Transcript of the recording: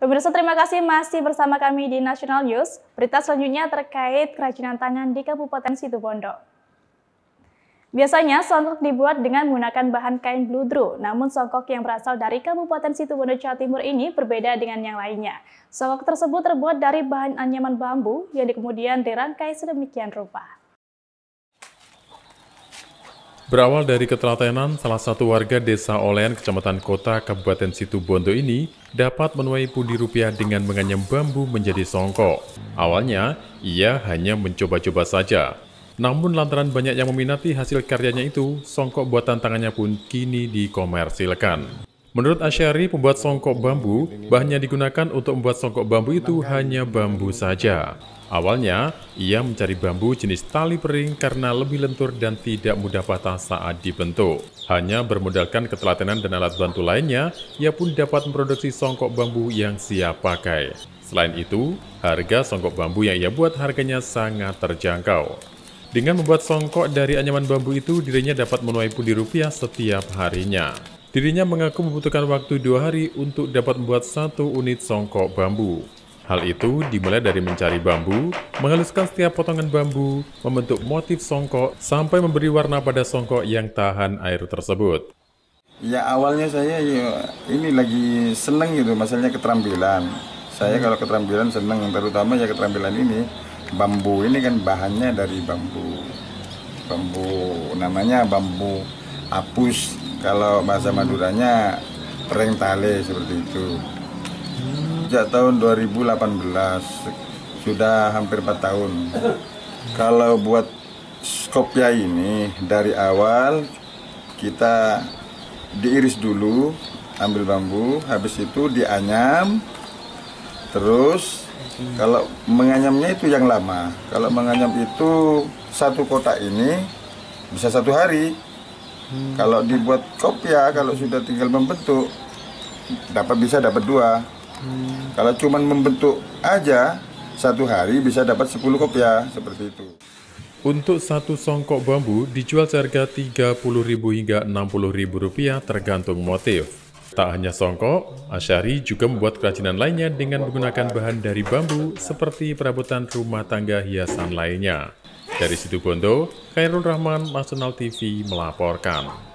Pemirsa terima kasih masih bersama kami di National News. Berita selanjutnya terkait kerajinan tangan di Kabupaten Situbondo. Biasanya songkok dibuat dengan menggunakan bahan kain bludru, namun songkok yang berasal dari Kabupaten Situbondo Jawa Timur ini berbeda dengan yang lainnya. Songkok tersebut terbuat dari bahan anyaman bambu yang kemudian dirangkai sedemikian rupa. Berawal dari ketelatenan, salah satu warga desa Olen, kecamatan kota, Kabupaten Situbondo ini dapat menuai pundi rupiah dengan menganyam bambu menjadi songkok. Awalnya, ia hanya mencoba-coba saja. Namun lantaran banyak yang meminati hasil karyanya itu, songkok buatan tangannya pun kini dikomersilkan. Menurut Asyari, pembuat songkok bambu, bahannya digunakan untuk membuat songkok bambu itu hanya bambu saja. Awalnya, ia mencari bambu jenis tali pering karena lebih lentur dan tidak mudah patah saat dibentuk. Hanya bermodalkan ketelatenan dan alat bantu lainnya, ia pun dapat memproduksi songkok bambu yang siap pakai. Selain itu, harga songkok bambu yang ia buat harganya sangat terjangkau. Dengan membuat songkok dari anyaman bambu itu, dirinya dapat menuai pundi rupiah setiap harinya. Dirinya mengaku membutuhkan waktu dua hari untuk dapat membuat satu unit songkok bambu. Hal itu dimulai dari mencari bambu, menghaluskan setiap potongan bambu, membentuk motif songkok, sampai memberi warna pada songkok yang tahan air tersebut. Ya awalnya saya ya, ini lagi seneng gitu, masalahnya keterampilan. Saya hmm. kalau keterampilan seneng, terutama ya keterampilan ini. Bambu ini kan bahannya dari bambu. Bambu, namanya bambu apus kalau bahasa Maduranya reng tale seperti itu. Sejak tahun 2018 sudah hampir 4 tahun. Kalau buat skopia ini dari awal kita diiris dulu ambil bambu, habis itu dianyam. Terus kalau menganyamnya itu yang lama. Kalau menganyam itu satu kotak ini bisa satu hari. Hmm. Kalau dibuat ya, kalau sudah tinggal membentuk, dapat bisa dapat dua. Hmm. Kalau cuma membentuk aja, satu hari bisa dapat 10 kopiah, seperti itu. Untuk satu songkok bambu dijual seharga Rp30.000 hingga Rp60.000 tergantung motif. Tak hanya songkok, Asyari juga membuat kerajinan lainnya dengan menggunakan bahan dari bambu seperti perabotan rumah tangga hiasan lainnya. Dari situ Bondo, Khairul Rahman Nasional TV melaporkan.